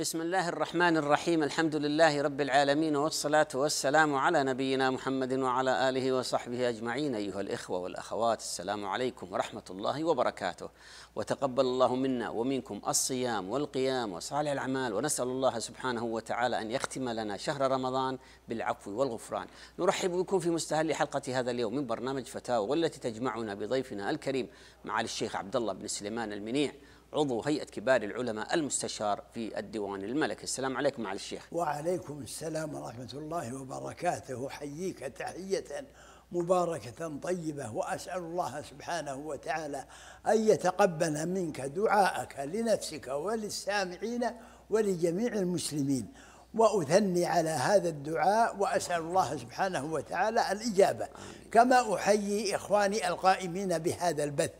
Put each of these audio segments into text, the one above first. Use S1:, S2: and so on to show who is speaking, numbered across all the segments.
S1: بسم الله الرحمن الرحيم الحمد لله رب العالمين والصلاة والسلام على نبينا محمد وعلى آله وصحبه أجمعين أيها الإخوة والأخوات السلام عليكم ورحمة الله وبركاته وتقبل الله منا ومنكم الصيام والقيام وصالح الأعمال ونسأل الله سبحانه وتعالى أن يختم لنا شهر رمضان بالعفو والغفران نرحب بكم في مستهل حلقة هذا اليوم من برنامج فتاوى والتي تجمعنا بضيفنا الكريم معالي الشيخ عبد الله بن سليمان المنيع عضو هيئة كبار العلماء المستشار في الديوان الملكي السلام عليكم معالي الشيخ
S2: وعليكم السلام ورحمة الله وبركاته حييك تحية مباركة طيبة وأسأل الله سبحانه وتعالى أن يتقبل منك دعاءك لنفسك وللسامعين ولجميع المسلمين وأثني على هذا الدعاء وأسأل الله سبحانه وتعالى الإجابة كما أحيي إخواني القائمين بهذا البث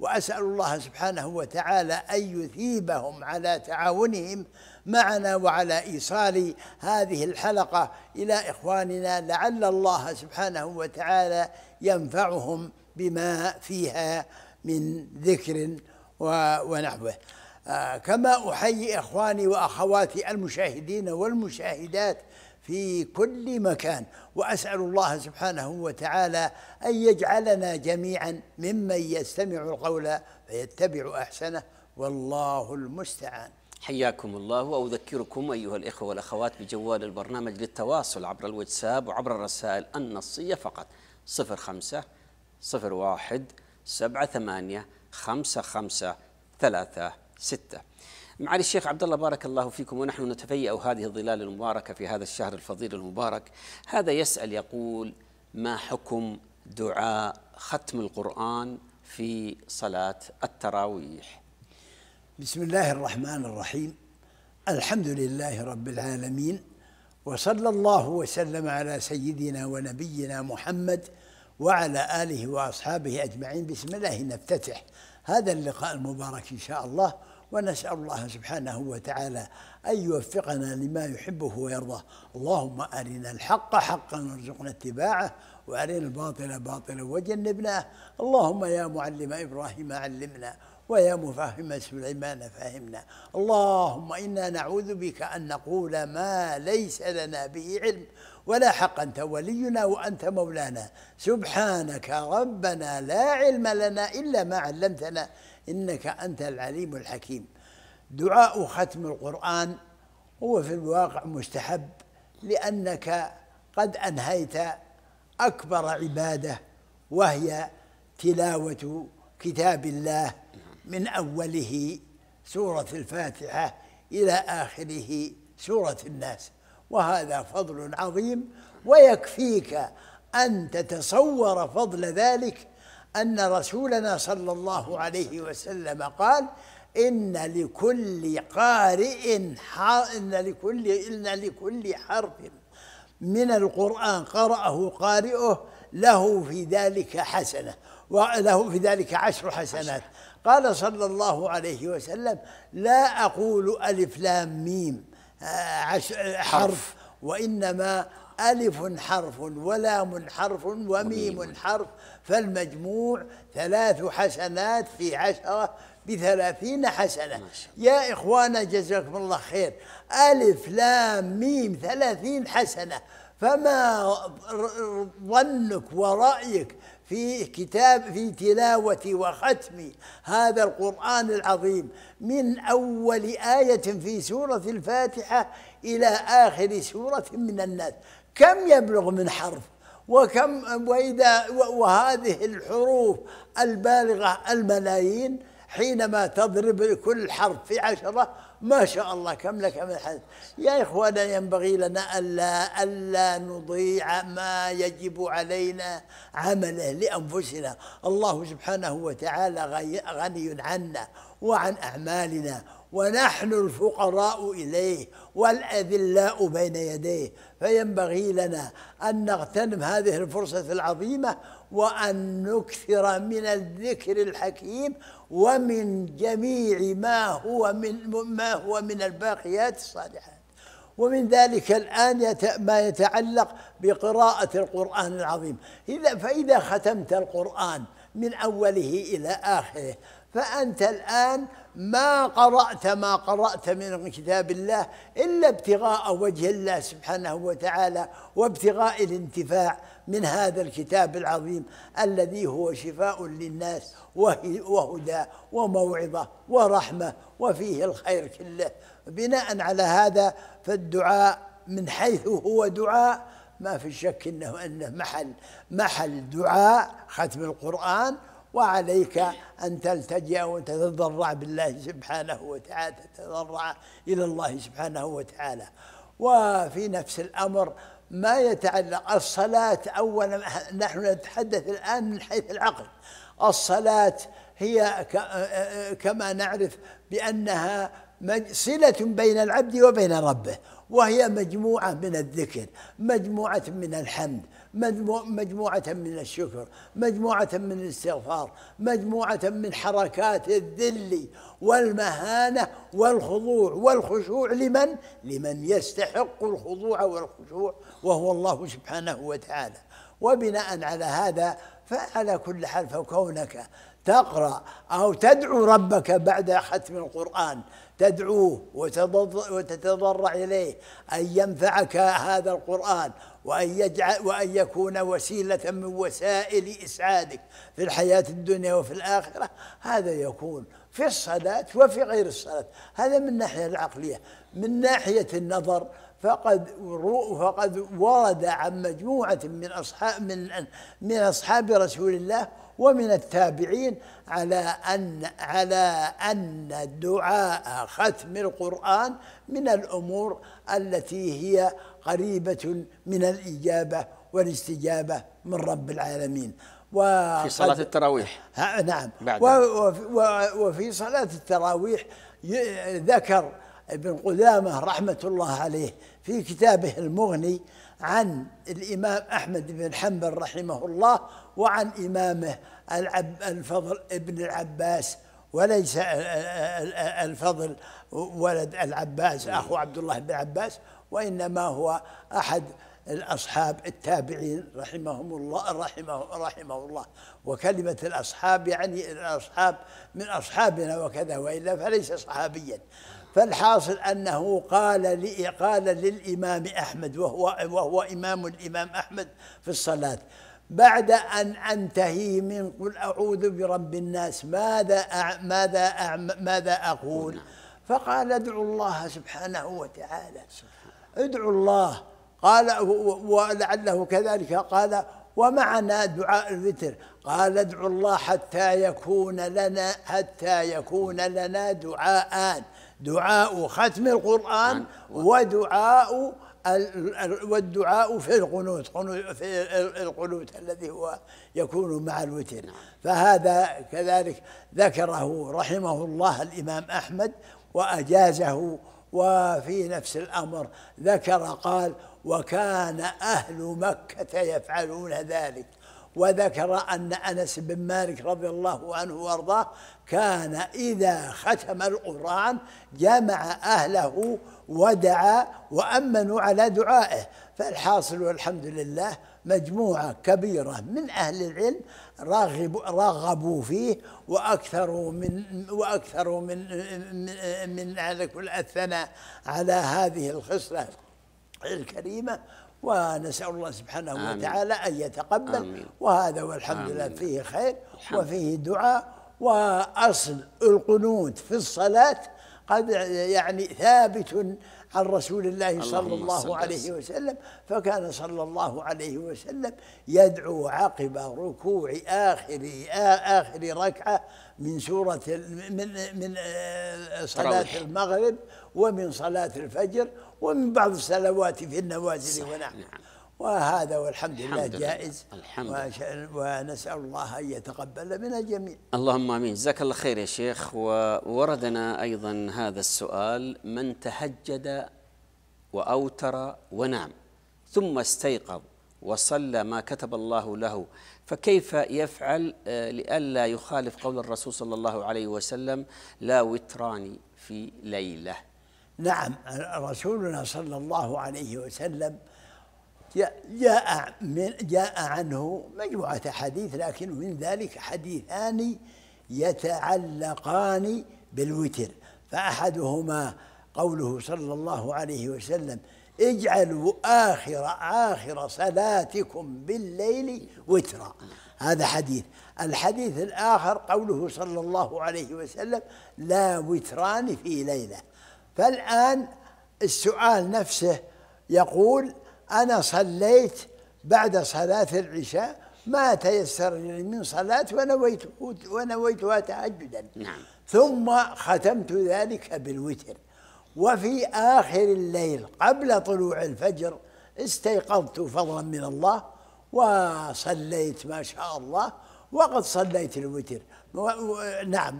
S2: وأسأل الله سبحانه وتعالى أن يثيبهم على تعاونهم معنا وعلى إيصال هذه الحلقة إلى إخواننا لعل الله سبحانه وتعالى ينفعهم بما فيها من ذكر ونحوه آه، كما أحيي إخواني وأخواتي المشاهدين والمشاهدات في كل مكان واسال الله سبحانه وتعالى ان يجعلنا جميعا ممن يستمع القول فيتبع احسنه والله المستعان
S1: حياكم الله وأذكركم أيها الإخوة والأخوات بجوال البرنامج للتواصل عبر الواتساب وعبر الرسائل النصية فقط 05 01 78 55 36 معالي الشيخ عبد الله بارك الله فيكم ونحن نتفيأ هذه الظلال المباركة في هذا الشهر الفضيل المبارك هذا يسأل يقول ما حكم دعاء ختم القرآن في صلاة التراويح
S2: بسم الله الرحمن الرحيم الحمد لله رب العالمين وصلى الله وسلم على سيدنا ونبينا محمد وعلى آله وأصحابه أجمعين بسم الله نفتتح هذا اللقاء المبارك إن شاء الله ونسأل الله سبحانه وتعالى أن يوفقنا لما يحبه ويرضاه اللهم أرنا الحق حقا وارزقنا اتباعه وأرنا الباطل باطلا وجنبناه اللهم يا معلم إبراهيم علمنا ويا مفهم سليمان فهمنا اللهم إنا نعوذ بك أن نقول ما ليس لنا به علم ولا حق أنت ولينا وأنت مولانا سبحانك ربنا لا علم لنا إلا ما علمتنا إنك أنت العليم الحكيم دعاء ختم القرآن هو في الواقع مستحب لأنك قد أنهيت أكبر عبادة وهي تلاوة كتاب الله من أوله سورة الفاتحة إلى آخره سورة الناس وهذا فضل عظيم ويكفيك أن تتصور فضل ذلك أن رسولنا صلى الله عليه وسلم قال إن لكل قارئ إن لكل إن لكل حرف من القرآن قرأه قارئه له في ذلك حسنة وله في ذلك عشر حسنات قال صلى الله عليه وسلم لا أقول ألف لام ميم آه، حرف وإنما ألف حرف ولام حرف وميم حرف فالمجموع ثلاث حسنات في عشرة بثلاثين حسنة يا إخوانا جزاكم الله خير ألف لام ميم ثلاثين حسنة فما ظنك ورأيك في كتاب في تلاوة وختم هذا القرآن العظيم من أول آية في سورة الفاتحة إلى آخر سورة من الناس كم يبلغ من حرف وكم وإذا وهذه الحروف البالغة الملايين حينما تضرب كل حرف في عشرة ما شاء الله كم لك من حرف يا إخوانا ينبغي لنا ألا, ألا نضيع ما يجب علينا عمله لأنفسنا الله سبحانه وتعالى غني عنا وعن أعمالنا ونحن الفقراء إليه والأذلاء بين يديه فينبغي لنا أن نغتنم هذه الفرصة العظيمة وأن نكثر من الذكر الحكيم ومن جميع ما هو من ما هو من الباقيات الصالحات ومن ذلك الآن ما يتعلق بقراءة القرآن العظيم إذا فإذا ختمت القرآن من أوله إلى آخره فأنت الآن ما قرأت ما قرأت من كتاب الله إلا ابتغاء وجه الله سبحانه وتعالى وابتغاء الانتفاع من هذا الكتاب العظيم الذي هو شفاء للناس وهدى وموعظة ورحمة وفيه الخير كله بناء على هذا فالدعاء من حيث هو دعاء ما في شك انه انه محل محل دعاء ختم القرآن وعليك أن تلتجئ وتتضرع بالله سبحانه وتعالى تتضرع إلى الله سبحانه وتعالى وفي نفس الأمر ما يتعلق الصلاة أولا نحن نتحدث الآن من حيث العقل الصلاة هي كما نعرف بأنها صلة بين العبد وبين ربه وهي مجموعة من الذكر مجموعة من الحمد مجموعة من الشكر مجموعة من الاستغفار مجموعة من حركات الذل والمهانة والخضوع والخشوع لمن؟ لمن يستحق الخضوع والخشوع وهو الله سبحانه وتعالى وبناء على هذا فعلى كل حال فكونك تقرأ أو تدعو ربك بعد ختم القرآن تدعوه وتتضرع إليه أن ينفعك هذا القرآن وأن, يجعل وأن يكون وسيلة من وسائل إسعادك في الحياة الدنيا وفي الآخرة هذا يكون في الصلاة وفي غير الصلاة هذا من الناحية العقلية من ناحية النظر فقد فقد ورد عن مجموعة من أصحاب من من أصحاب رسول الله ومن التابعين على أن على أن دعاء ختم القرآن من الأمور التي هي قريبة من الإجابة والاستجابة من رب العالمين في صلاة
S1: التراويح
S2: نعم وفي صلاة التراويح ذكر ابن قدامة رحمة الله عليه في كتابه المغني عن الإمام أحمد بن حنبل رحمه الله وعن إمامه الفضل ابن العباس وليس آه، آه، آه، الفضل ولد العباس أخو عبد الله بن عباس وإنما هو أحد الأصحاب التابعين رحمهم الله رحمه رحمه الله وكلمة الأصحاب يعني الأصحاب من أصحابنا وكذا وإلا فليس صحابيا فالحاصل أنه قال قال للإمام أحمد وهو وهو إمام الإمام أحمد في الصلاة بعد أن أنتهي من قل أعوذ برب الناس ماذا أع ماذا أع ماذا أقول فقال ادعو الله سبحانه وتعالى ادعوا الله قال ولعله كذلك قال ومعنا دعاء الوتر قال ادعوا الله حتى يكون لنا حتى يكون لنا دعاءان دعاء ختم القرآن نعم. ودعاء والدعاء في القنوت في القنوت الذي هو يكون مع الوتر نعم. فهذا كذلك ذكره رحمه الله الإمام أحمد وأجازه وفي نفس الأمر ذكر قال وكان أهل مكة يفعلون ذلك وذكر أن أنس بن مالك رضي الله عنه وارضاه كان إذا ختم القرآن جمع أهله ودعا وأمنوا على دعائه فالحاصل والحمد لله مجموعة كبيرة من أهل العلم راغب راغبوا فيه وأكثروا من وأكثروا من من, من على كل الثناء على هذه الخصلة الكريمة ونسأل الله سبحانه آمين. وتعالى أن يتقبل آمين. وهذا والحمد لله فيه خير الحمد. وفيه دعاء وأصل القنوت في الصلاة قد يعني ثابت عن رسول الله صلى الله عليه وسلم فكان صلى الله عليه وسلم يدعو عقب ركوع آخر آخر ركعة من سورة من من آه، صلاة المغرب ومن صلاة الفجر ومن بعض الصلوات في النوازل ونحن نعم. وهذا والحمد لله جائز الحمد لله. ونسأل الله أن يتقبل من الجميع
S1: اللهم آمين جزاك الله خير يا شيخ ووردنا أيضا هذا السؤال من تهجد وأوتر ونام ثم استيقظ وصلى ما كتب الله له فكيف يفعل آه، لئلا يخالف قول الرسول صلى الله عليه وسلم لا وتران في ليلة
S2: نعم رسولنا صلى الله عليه وسلم جاء من جاء عنه مجموعة أحاديث لكن من ذلك حديثان يتعلقان بالوتر فأحدهما قوله صلى الله عليه وسلم اجعلوا آخر آخر صلاتكم بالليل وترا هذا حديث الحديث الآخر قوله صلى الله عليه وسلم لا وتران في ليلة فالآن السؤال نفسه يقول أنا صليت بعد صلاة العشاء ما تيسر لي من صلاة ونويت ونويتها تهجدا نعم. ثم ختمت ذلك بالوتر وفي آخر الليل قبل طلوع الفجر استيقظت فضلا من الله وصليت ما شاء الله وقد صليت الوتر نعم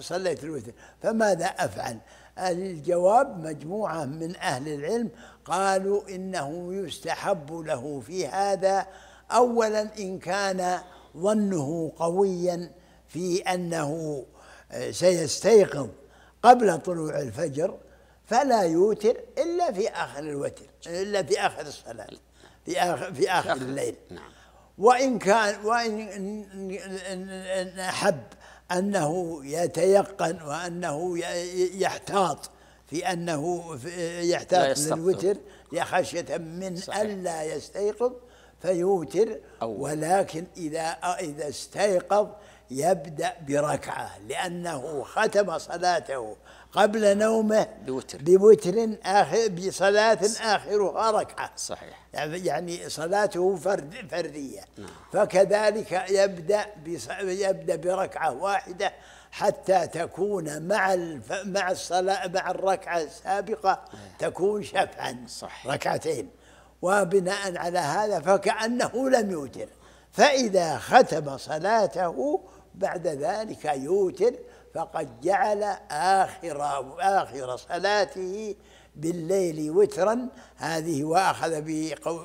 S2: صليت الوتر فماذا أفعل؟ الجواب مجموعة من أهل العلم قالوا إنه يستحب له في هذا أولا إن كان ظنه قويا في أنه آه، سيستيقظ قبل طلوع الفجر فلا يوتر إلا في آخر الوتر إلا في آخر الصلاة في آخر, في آخر الليل نعم. وإن كان وإن أحب أنه يتيقن وأنه يحتاط في أنه يحتاط للوتر خشية من صحيح. ألا يستيقظ فيوتر أوه. ولكن إذا إذا استيقظ يبدأ بركعة لأنه ختم صلاته قبل نومه بوتر بوتر آخر بصلاة آخرها ركعة صحيح يعني, يعني صلاته فرد فردية نعم. فكذلك يبدأ يبدأ بركعة واحدة حتى تكون مع الف... مع الصلاة مع الركعة السابقة نعم. تكون شفعا صح. ركعتين وبناء على هذا فكأنه لم يوتر فإذا ختم صلاته بعد ذلك يوتر فقد جعل آخر آخر صلاته بالليل وترا هذه وأخذ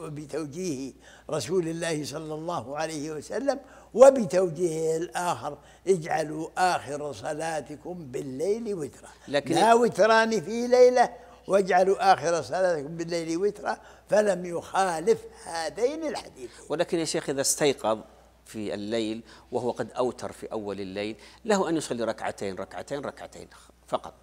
S2: بتوجيه رسول الله صلى الله عليه وسلم وبتوجيه الآخر اجعلوا آخر صلاتكم بالليل وترا لكن لا وتران في ليلة واجعلوا آخر صلاتكم بالليل وترا فلم يخالف هذين الحديثين
S1: ولكن يا شيخ إذا استيقظ في الليل وهو قد أوتر في أول الليل له أن يصلي ركعتين ركعتين ركعتين فقط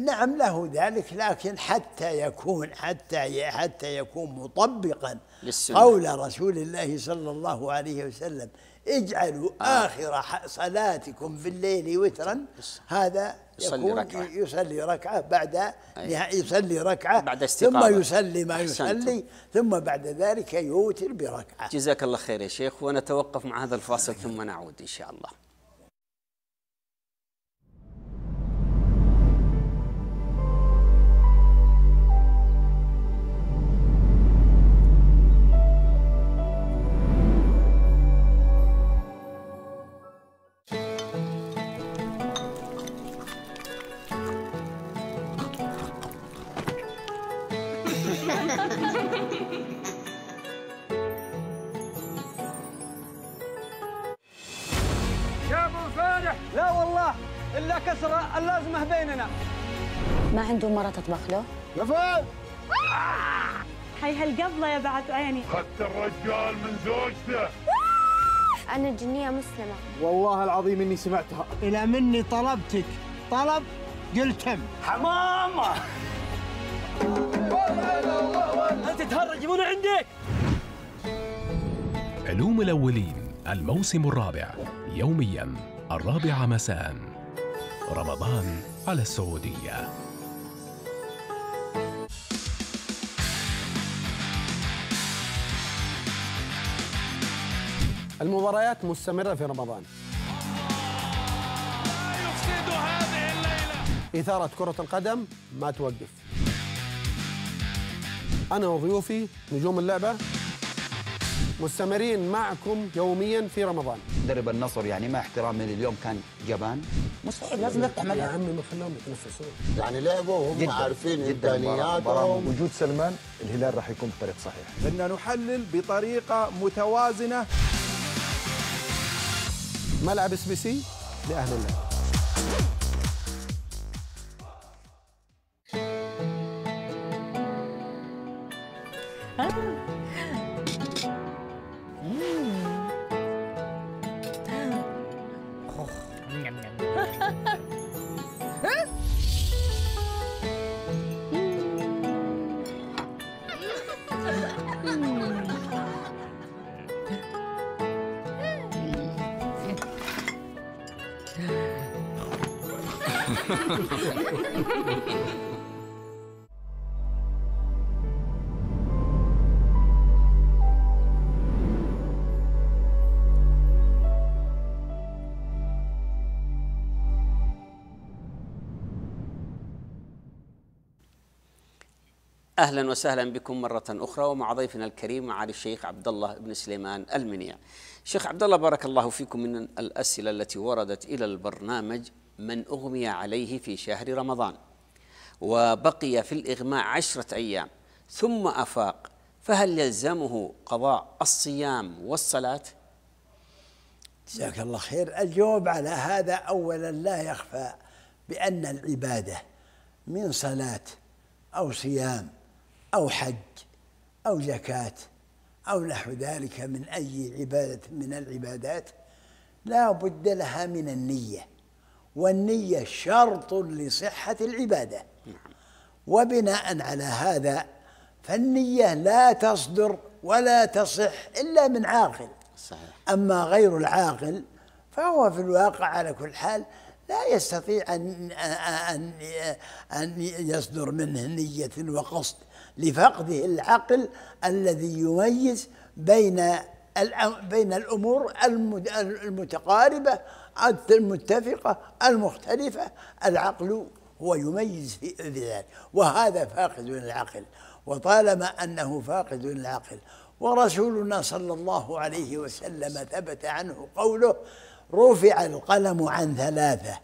S2: نعم له ذلك لكن حتى يكون حتى حتى يكون مطبقا
S1: للسنة. قول
S2: رسول الله صلى الله عليه وسلم اجعلوا آه. آخر صلاتكم في الليل وترا هذا يصلي ركعة يصلي ركعة بعد أيه. يصلي ركعة بعد ثم يصلي ما يصلي ثم بعد ذلك يوتر بركعة
S1: جزاك الله خير يا شيخ ونتوقف مع هذا الفاصل ثم نعود إن شاء الله يا ابو فالح لا والله الا كسر اللازمه بيننا ما عنده مره تطبخ له؟ نفاذ هاي هالقبله يا بعد عيني خدت الرجال من زوجته آه، انا جنيه مسلمه
S2: والله العظيم اني سمعتها الى مني طلبتك طلب قلت
S1: حمامه تتهرج يبون عندك
S2: علوم الأولين الموسم الرابع يوميا الرابعة مساء رمضان على السعودية
S1: المباريات مستمرة في رمضان يفسد هذه الليلة إثارة كرة القدم ما توقف أنا وضيوفي نجوم اللعبة مستمرين معكم يوميا في رمضان مدرب النصر يعني مع احترامي لليوم كان جبان مستحيل إيه، لازم نفتح ملعب يا عمي ما خلاهم يتنفسون يعني لعبوا وهم عارفين امكانياتهم
S2: وجود سلمان الهلال راح يكون بطريق صحيح
S1: بدنا نحلل بطريقه متوازنه ملعب اس بي سي لاهل اللعبه اهلا وسهلا بكم مره اخرى ومع ضيفنا الكريم معالي الشيخ عبد الله بن سليمان المنيع. شيخ عبد الله بارك الله فيكم من الاسئله التي وردت الى البرنامج من أغمي عليه في شهر رمضان وبقي في الإغماء عشرة أيام ثم أفاق فهل يلزمه قضاء الصيام والصلاة؟ جزاك
S2: الله خير الجواب على هذا أولا لا يخفى بأن العبادة من صلاة أو صيام أو حج أو زكاة أو نحو ذلك من أي عبادة من العبادات لا بد لها من النية والنية شرط لصحة العبادة نعم. وبناء على هذا فالنية لا تصدر ولا تصح إلا من عاقل صحيح. أما غير العاقل فهو في الواقع على كل حال لا يستطيع أن أن أن يصدر منه نية وقصد لفقده العقل الذي يميز بين بين الأمور المتقاربة المتفقة المختلفة العقل هو يميز في ذلك وهذا فاقد العقل وطالما أنه فاقد العقل ورسولنا صلى الله عليه وسلم ثبت عنه قوله رفع القلم عن ثلاثة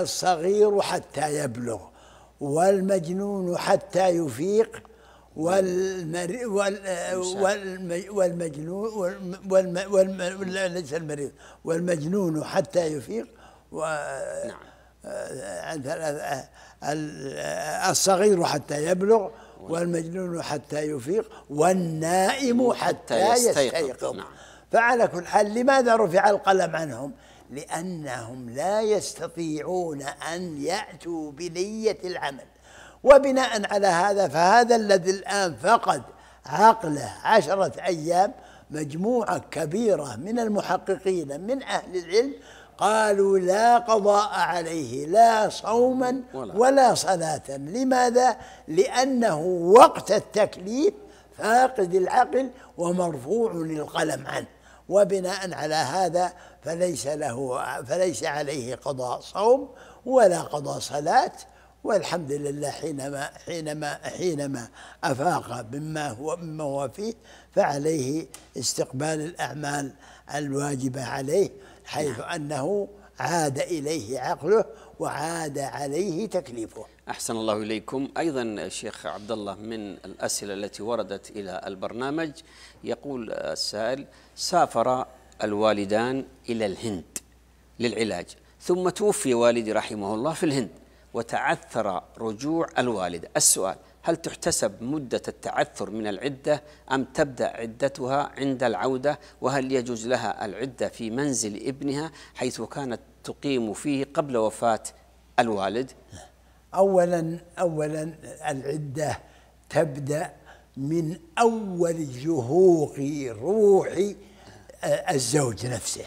S2: الصغير حتى يبلغ والمجنون حتى يفيق والمريض والمجنون والم... ليس المريض والمجنون حتى يفيق و نعم. آه، الصغير حتى يبلغ والمجنون حتى يفيق والنائم حتى يستيقظ نعم. فعلى كل حال لماذا رفع القلم عنهم لأنهم لا يستطيعون أن يأتوا بنية العمل وبناء على هذا فهذا الذي الآن فقد عقله عشرة أيام مجموعة كبيرة من المحققين من أهل العلم قالوا لا قضاء عليه لا صوما ولا صلاة لماذا؟ لأنه وقت التكليف فاقد العقل ومرفوع للقلم عنه وبناء على هذا فليس له فليس عليه قضاء صوم ولا قضاء صلاة والحمد لله حينما حينما حينما افاق مما هو مما هو فيه فعليه استقبال الاعمال الواجبه عليه حيث نعم. انه عاد اليه عقله وعاد عليه تكليفه.
S1: احسن الله اليكم، ايضا الشيخ عبد الله من الاسئله التي وردت الى البرنامج يقول السائل سافر الوالدان الى الهند للعلاج ثم توفي والدي رحمه الله في الهند وتعثر رجوع الوالدة السؤال هل تحتسب مدة التعثر من العدة أم تبدأ عدتها عند العودة وهل يجوز لها العدة في منزل ابنها حيث كانت تقيم فيه قبل وفاة الوالد
S2: أولا أولا العدة تبدأ من أول زهوق روح آه، الزوج نفسه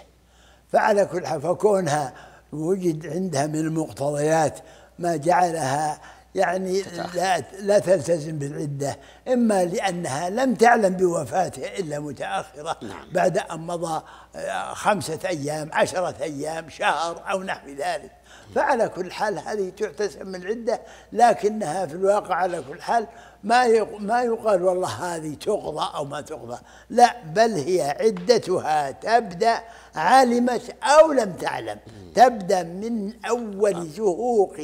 S2: فعلى كل حال فكونها وجد عندها من المقتضيات ما جعلها يعني لا, لا تلتزم بالعدة إما لأنها لم تعلم بوفاته إلا متأخرة نعم. بعد أن مضى آه، خمسة أيام عشرة أيام شهر أو نحو ذلك فعلى كل حال هذه تعتسم من العدة لكنها في الواقع على كل حال ما ما يقال والله هذه تقضى أو ما تقضى لا بل هي عدتها تبدأ علمت أو لم تعلم تبدأ من أول طيب. زهوق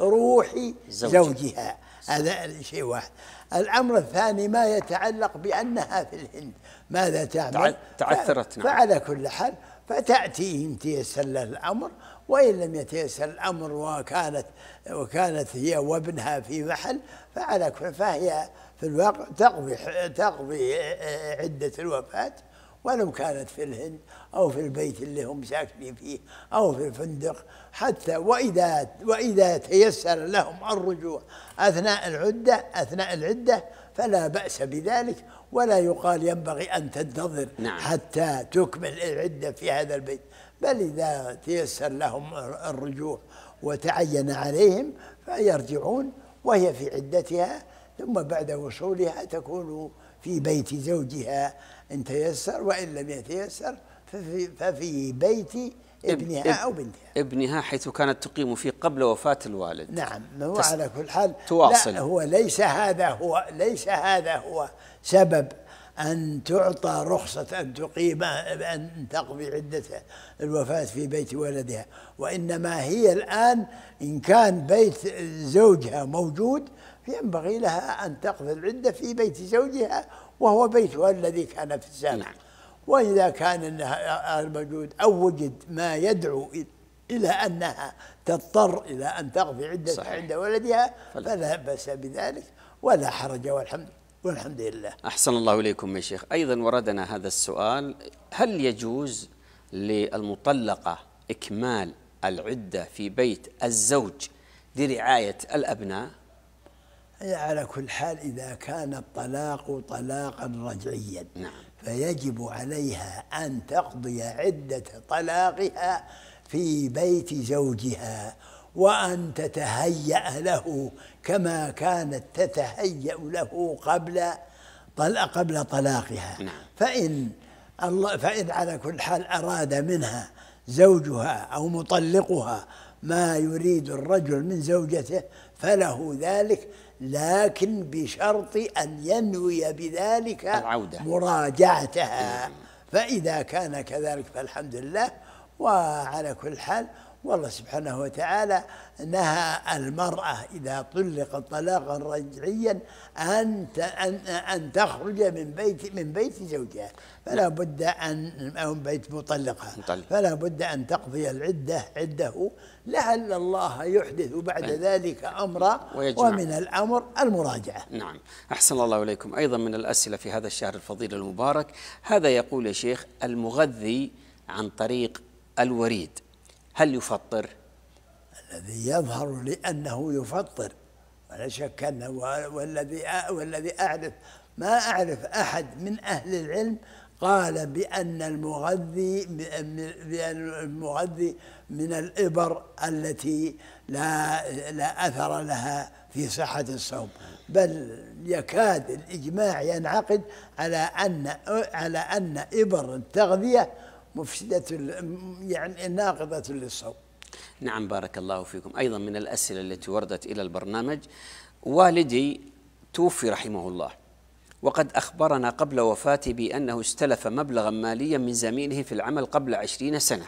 S2: روح زوجها هذا شيء واحد الأمر الثاني ما يتعلق بأنها في الهند ماذا تعمل تعثرت نعم فعلى كل حال فتأتي إن تيسر الأمر وإن لم يتيسر الأمر وكانت وكانت هي وابنها في محل فعلى كل فهي في الواقع تقضي تقضي عدة الوفاة ولو كانت في الهند أو في البيت اللي هم ساكنين فيه أو في الفندق حتى وإذا وإذا تيسر لهم الرجوع أثناء العدة أثناء العدة فلا بأس بذلك ولا يقال ينبغي أن تنتظر نعم. حتى تكمل العدة في هذا البيت بل إذا تيسر لهم الرجوع وتعين عليهم فيرجعون وهي في عدتها ثم بعد وصولها تكون في بيت زوجها إن تيسر وإن لم يتيسر ففي, ففي بيت ابنها اب أو بنتها
S1: ابنها حيث كانت تقيم فيه قبل وفاة الوالد
S2: نعم هو على كل
S1: حال تواصل لا هو ليس هذا
S2: هو ليس هذا هو سبب أن تعطى رخصة أن تقيم أن تقضي عدة الوفاة في بيت ولدها وإنما هي الآن إن كان بيت زوجها موجود ينبغي لها أن تقضي العدة في بيت زوجها وهو بيتها الذي كان في السابق نعم. وإذا كان الموجود أو وجد ما يدعو إلى أنها تضطر إلى أن تقضي عدة صحيح. عند ولدها فلا بأس بذلك ولا حرج والحمد والحمد لله
S1: أحسن الله إليكم يا شيخ أيضا وردنا هذا السؤال هل يجوز للمطلقة إكمال العدة في بيت الزوج لرعاية الأبناء
S2: على كل حال إذا كان الطلاق طلاقا رجعيا نعم. فيجب عليها أن تقضي عدة طلاقها في بيت زوجها وأن تتهيأ له كما كانت تتهيأ له قبل طلق قبل طلاقها نعم. فإن الله فإن على كل حال أراد منها زوجها أو مطلقها ما يريد الرجل من زوجته فله ذلك لكن بشرط أن ينوي بذلك العودة. مراجعتها فإذا كان كذلك فالحمد لله وعلى كل حال والله سبحانه وتعالى نهى المرأة إذا طلقت طلاقا رجعيا أن أن أن تخرج من بيت من بيت زوجها فلا بد أن أو بيت مطلقها فلا بد أن تقضي العدة عده لعل الله يحدث بعد ذلك أمرا ومن الأمر المراجعة
S1: نعم أحسن الله إليكم أيضا من الأسئلة في هذا الشهر الفضيل المبارك هذا يقول يا شيخ المغذي عن طريق الوريد هل يفطر؟
S2: الذي يظهر لي أنه يفطر ولا شك أنه والذي والذي أعرف ما أعرف أحد من أهل العلم قال بأن المغذي بأن المغذي من الإبر التي لا لا أثر لها في صحة الصوم بل يكاد الإجماع ينعقد على أن على أن إبر التغذية مفسدة يعني ناقضة للصوم
S1: نعم بارك الله فيكم أيضا من الأسئلة التي وردت إلى البرنامج والدي توفي رحمه الله وقد أخبرنا قبل وفاته بأنه استلف مبلغا ماليا من زميله في العمل قبل عشرين سنة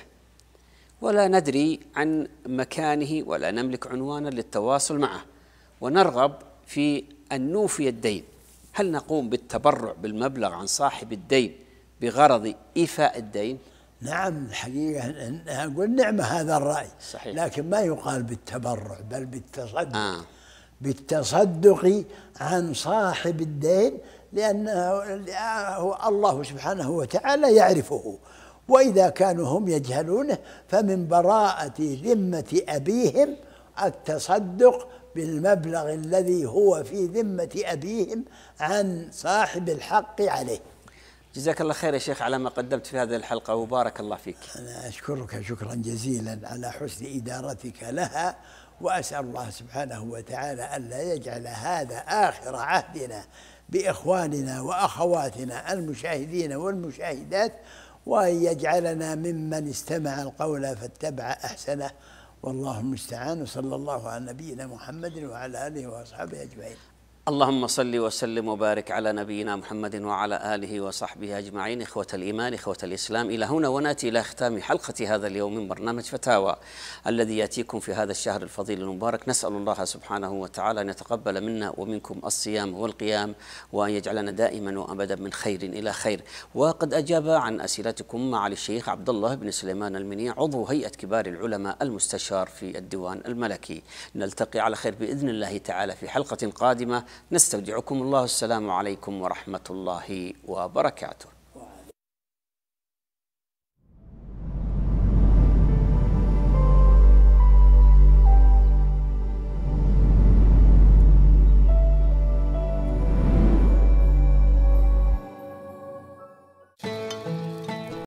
S1: ولا ندري عن مكانه ولا نملك عنوانا للتواصل معه ونرغب في أن نوفي الدين هل نقوم بالتبرع بالمبلغ عن صاحب الدين بغرض إيفاء الدين؟
S2: نعم الحقيقة أقول نعمة هذا الرأي صحيح. لكن ما يقال بالتبرع بل بالتصدق آه. بالتصدق عن صاحب الدين لأنه الله سبحانه وتعالى يعرفه وإذا كانوا هم يجهلونه فمن براءة ذمة أبيهم التصدق بالمبلغ الذي هو في ذمة أبيهم عن صاحب الحق عليه
S1: جزاك الله خير يا شيخ على ما قدمت في هذه الحلقة وبارك الله فيك
S2: أنا أشكرك شكرا جزيلا على حسن إدارتك لها وأسأل الله سبحانه وتعالى ألا يجعل هذا آخر عهدنا بإخواننا وأخواتنا المشاهدين والمشاهدات وأن يجعلنا ممن استمع القول فاتبع أحسنه والله المستعان وصلى الله على نبينا محمد وعلى آله وأصحابه أجمعين
S1: اللهم صل وسلم وبارك على نبينا محمد وعلى اله وصحبه اجمعين اخوه الايمان اخوه الاسلام الى هنا وناتي الى ختام حلقه هذا اليوم من برنامج فتاوى الذي ياتيكم في هذا الشهر الفضيل المبارك نسال الله سبحانه وتعالى ان يتقبل منا ومنكم الصيام والقيام وان يجعلنا دائما وابدا من خير الى خير وقد اجاب عن اسئلتكم معالي الشيخ عبد الله بن سليمان المنيع عضو هيئه كبار العلماء المستشار في الديوان الملكي نلتقي على خير باذن الله تعالى في حلقه قادمه نستودعكم الله السلام عليكم ورحمة الله وبركاته